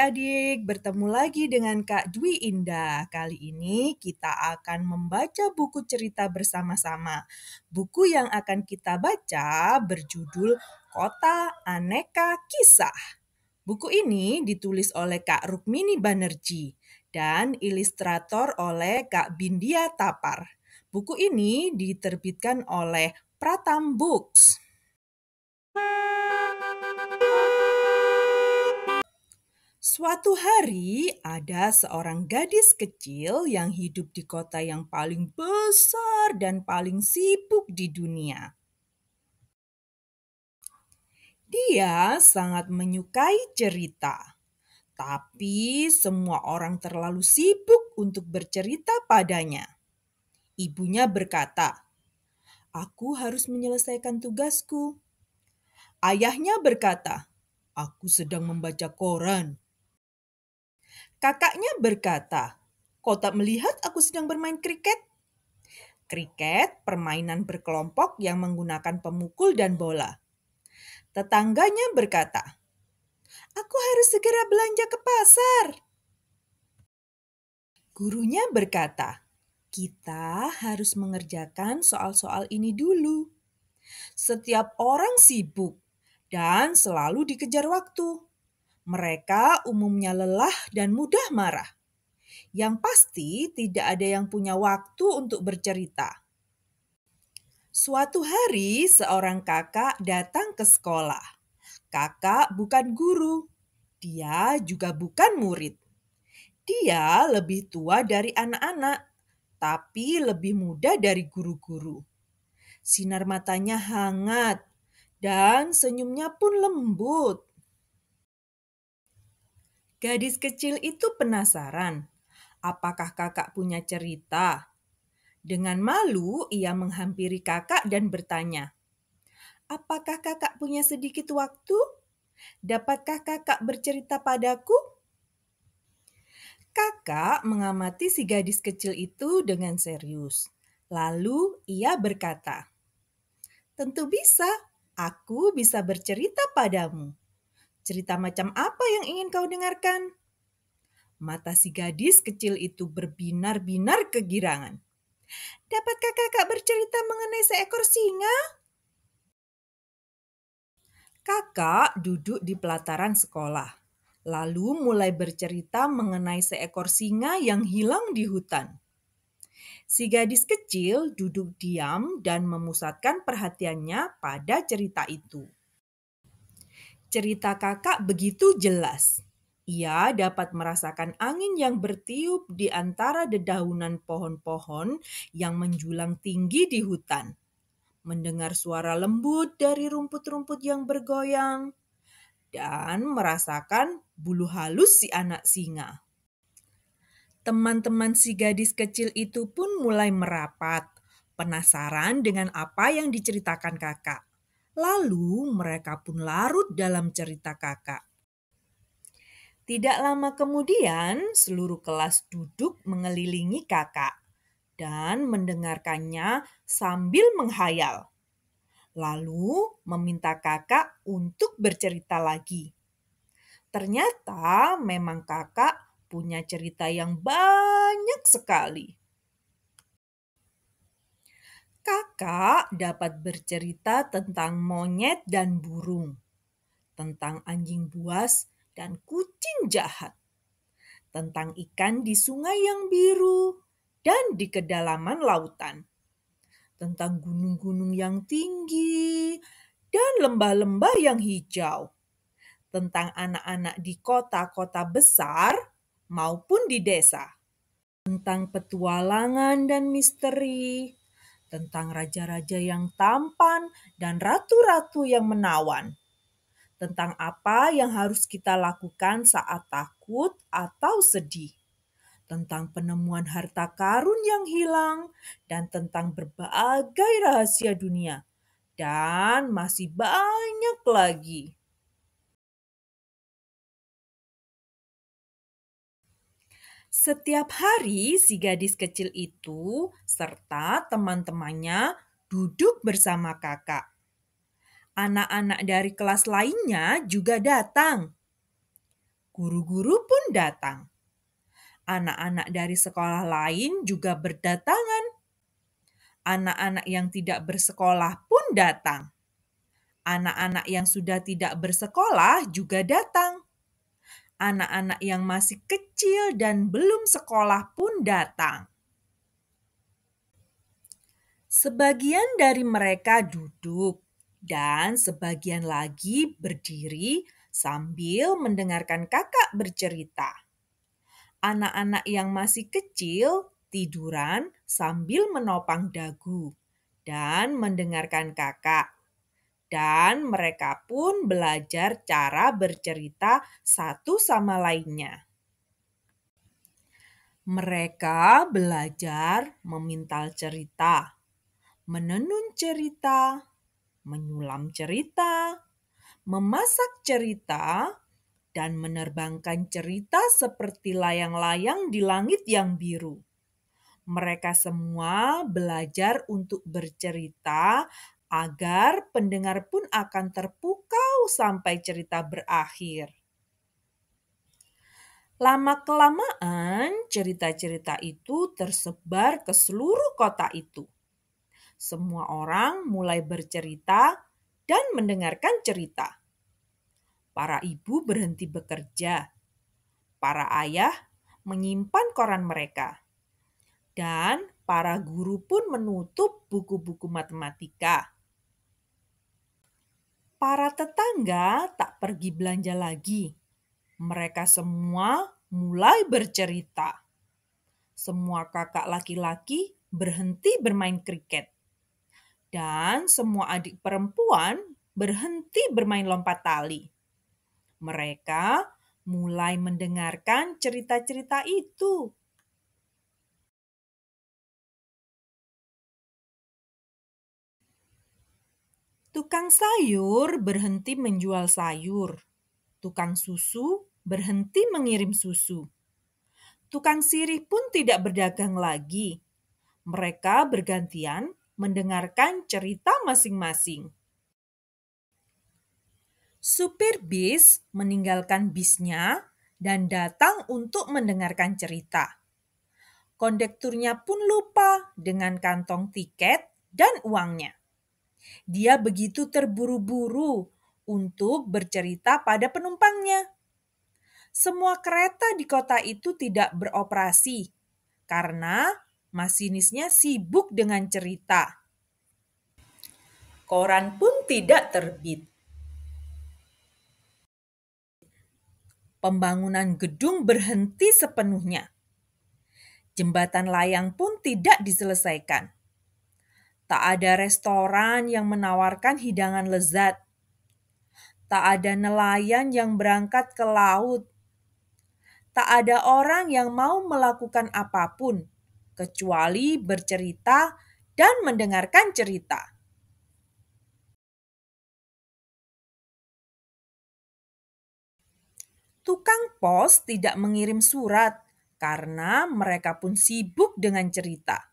adik-adik, bertemu lagi dengan Kak Dwi Indah. Kali ini kita akan membaca buku cerita bersama-sama. Buku yang akan kita baca berjudul Kota Aneka Kisah. Buku ini ditulis oleh Kak Rukmini Banerji dan ilustrator oleh Kak Bindia Tapar. Buku ini diterbitkan oleh Pratam Books. Suatu hari ada seorang gadis kecil yang hidup di kota yang paling besar dan paling sibuk di dunia. Dia sangat menyukai cerita, tapi semua orang terlalu sibuk untuk bercerita padanya. Ibunya berkata, "Aku harus menyelesaikan tugasku." Ayahnya berkata, "Aku sedang membaca koran." Kakaknya berkata, "Kau tak melihat aku sedang bermain kriket?" Kriket, permainan berkelompok yang menggunakan pemukul dan bola. Tetangganya berkata, "Aku harus segera belanja ke pasar." Gurunya berkata, "Kita harus mengerjakan soal-soal ini dulu. Setiap orang sibuk dan selalu dikejar waktu." Mereka umumnya lelah dan mudah marah. Yang pasti, tidak ada yang punya waktu untuk bercerita. Suatu hari, seorang kakak datang ke sekolah. Kakak bukan guru, dia juga bukan murid. Dia lebih tua dari anak-anak, tapi lebih muda dari guru-guru. Sinar matanya hangat dan senyumnya pun lembut. Gadis kecil itu penasaran. Apakah kakak punya cerita? Dengan malu, ia menghampiri kakak dan bertanya, "Apakah kakak punya sedikit waktu? Dapatkah kakak bercerita padaku?" Kakak mengamati si gadis kecil itu dengan serius. Lalu ia berkata, "Tentu bisa, aku bisa bercerita padamu." Cerita macam apa yang ingin kau dengarkan? Mata si gadis kecil itu berbinar-binar kegirangan. Dapatkah kakak bercerita mengenai seekor singa? Kakak duduk di pelataran sekolah, lalu mulai bercerita mengenai seekor singa yang hilang di hutan. Si gadis kecil duduk diam dan memusatkan perhatiannya pada cerita itu cerita kakak begitu jelas. Ia dapat merasakan angin yang bertiup di antara dedaunan pohon-pohon yang menjulang tinggi di hutan, mendengar suara lembut dari rumput-rumput yang bergoyang, dan merasakan bulu halus si anak singa. Teman-teman si gadis kecil itu pun mulai merapat, penasaran dengan apa yang diceritakan kakak. Lalu mereka pun larut dalam cerita kakak. Tidak lama kemudian, seluruh kelas duduk mengelilingi kakak dan mendengarkannya sambil menghayal. Lalu meminta kakak untuk bercerita lagi. Ternyata memang kakak punya cerita yang banyak sekali kakak dapat bercerita tentang monyet dan burung, tentang anjing buas dan kucing jahat, tentang ikan di sungai yang biru dan di kedalaman lautan, tentang gunung-gunung yang tinggi dan lembah-lembah yang hijau, tentang anak-anak di kota-kota besar maupun di desa, tentang petualangan dan misteri tentang raja-raja yang tampan dan ratu-ratu yang menawan, tentang apa yang harus kita lakukan saat takut atau sedih, tentang penemuan harta karun yang hilang, dan tentang berbagai rahasia dunia, dan masih banyak lagi. Setiap hari si gadis kecil itu serta teman-temannya duduk bersama kakak. Anak-anak dari kelas lainnya juga datang. Guru-guru pun datang. Anak-anak dari sekolah lain juga berdatangan. Anak-anak yang tidak bersekolah pun datang. Anak-anak yang sudah tidak bersekolah juga datang anak-anak yang masih kecil dan belum sekolah pun datang. Sebagian dari mereka duduk, dan sebagian lagi berdiri sambil mendengarkan kakak bercerita. Anak-anak yang masih kecil tiduran sambil menopang dagu dan mendengarkan kakak dan mereka pun belajar cara bercerita satu sama lainnya. Mereka belajar memintal cerita, menenun cerita, menyulam cerita, memasak cerita, dan menerbangkan cerita seperti layang-layang di langit yang biru. Mereka semua belajar untuk bercerita agar pendengar pun akan terpukau sampai cerita berakhir. Lama-kelamaan, cerita-cerita itu tersebar ke seluruh kota itu. Semua orang mulai bercerita dan mendengarkan cerita. Para ibu berhenti bekerja, para ayah menyimpan koran mereka, dan para guru pun menutup buku-buku matematika Para tetangga tak pergi belanja lagi. Mereka semua mulai bercerita. Semua kakak laki-laki berhenti bermain kriket. Dan semua adik perempuan berhenti bermain lompat tali. Mereka mulai mendengarkan cerita-cerita itu. Tukang sayur berhenti menjual sayur. Tukang susu berhenti mengirim susu. Tukang sirih pun tidak berdagang lagi. Mereka bergantian mendengarkan cerita masing-masing. Supir bis meninggalkan bisnya dan datang untuk mendengarkan cerita. Kondekturnya pun lupa dengan kantong tiket dan uangnya. Dia begitu terburu-buru untuk bercerita pada penumpangnya. Semua kereta di kota itu tidak beroperasi karena masinisnya sibuk dengan cerita. Koran pun tidak terbit. Pembangunan gedung berhenti sepenuhnya. Jembatan layang pun tidak diselesaikan Tak ada restoran yang menawarkan hidangan lezat. Tak ada nelayan yang berangkat ke laut. Tak ada orang yang mau melakukan apapun kecuali bercerita dan mendengarkan cerita. Tukang pos tidak mengirim surat karena mereka pun sibuk dengan cerita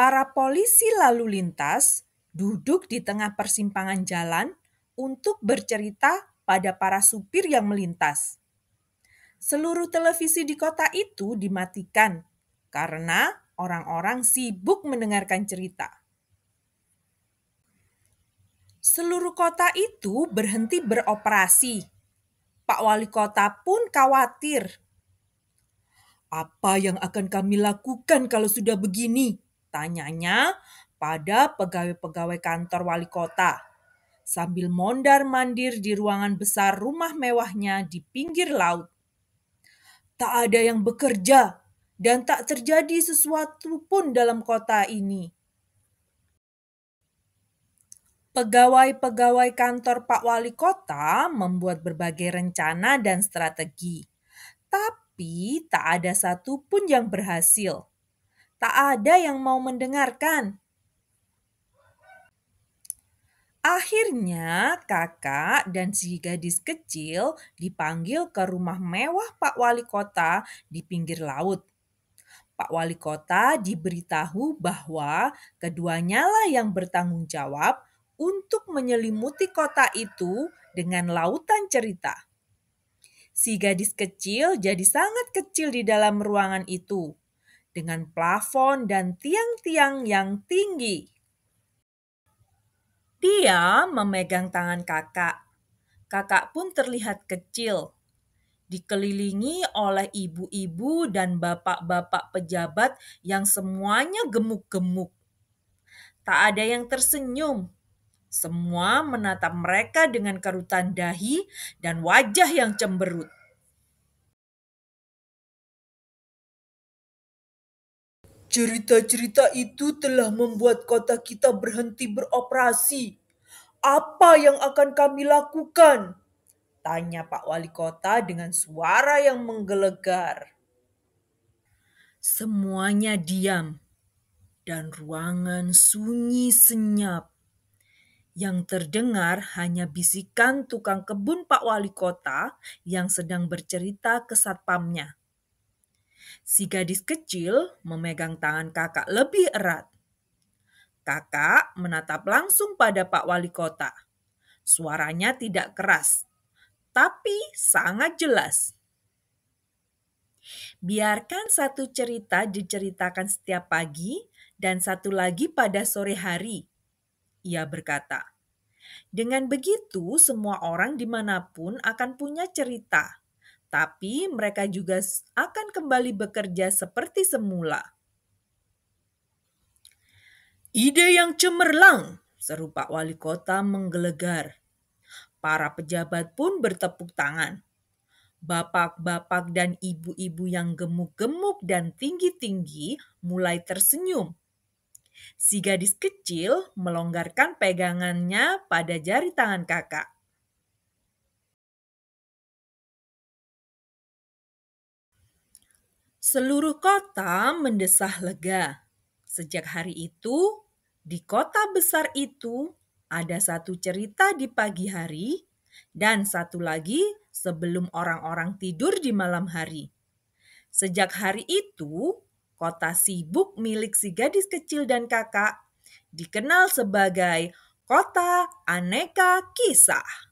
para polisi lalu lintas duduk di tengah persimpangan jalan untuk bercerita pada para supir yang melintas. Seluruh televisi di kota itu dimatikan karena orang-orang sibuk mendengarkan cerita. Seluruh kota itu berhenti beroperasi. Pak Wali Kota pun khawatir. Apa yang akan kami lakukan kalau sudah begini? Tanyanya pada pegawai-pegawai kantor wali kota sambil mondar-mandir di ruangan besar rumah mewahnya di pinggir laut. Tak ada yang bekerja dan tak terjadi sesuatu pun dalam kota ini. Pegawai-pegawai kantor Pak Wali Kota membuat berbagai rencana dan strategi, tapi tak ada satupun yang berhasil. Tak ada yang mau mendengarkan. Akhirnya kakak dan si gadis kecil dipanggil ke rumah mewah Pak Wali Kota di pinggir laut. Pak Wali Kota diberitahu bahwa keduanya lah yang bertanggung jawab untuk menyelimuti kota itu dengan lautan cerita. Si gadis kecil jadi sangat kecil di dalam ruangan itu dengan plafon dan tiang-tiang yang tinggi. Dia memegang tangan kakak. Kakak pun terlihat kecil, dikelilingi oleh ibu-ibu dan bapak-bapak pejabat yang semuanya gemuk-gemuk. Tak ada yang tersenyum. Semua menatap mereka dengan kerutan dahi dan wajah yang cemberut. Cerita-cerita itu telah membuat kota kita berhenti beroperasi. Apa yang akan kami lakukan? Tanya Pak Wali Kota dengan suara yang menggelegar. Semuanya diam dan ruangan sunyi senyap. Yang terdengar hanya bisikan tukang kebun Pak Wali Kota yang sedang bercerita ke satpamnya. Si gadis kecil memegang tangan kakak lebih erat. Kakak menatap langsung pada Pak Wali Kota. Suaranya tidak keras, tapi sangat jelas. Biarkan satu cerita diceritakan setiap pagi dan satu lagi pada sore hari, ia berkata. Dengan begitu, semua orang dimanapun akan punya cerita tapi mereka juga akan kembali bekerja seperti semula. Ide yang cemerlang, seru Pak Wali Kota menggelegar. Para pejabat pun bertepuk tangan. Bapak-bapak dan ibu-ibu yang gemuk-gemuk dan tinggi-tinggi mulai tersenyum. Si gadis kecil melonggarkan pegangannya pada jari tangan kakak. Seluruh kota mendesah lega. Sejak hari itu, di kota besar itu ada satu cerita di pagi hari dan satu lagi sebelum orang-orang tidur di malam hari. Sejak hari itu, kota sibuk milik si gadis kecil dan kakak dikenal sebagai kota aneka kisah.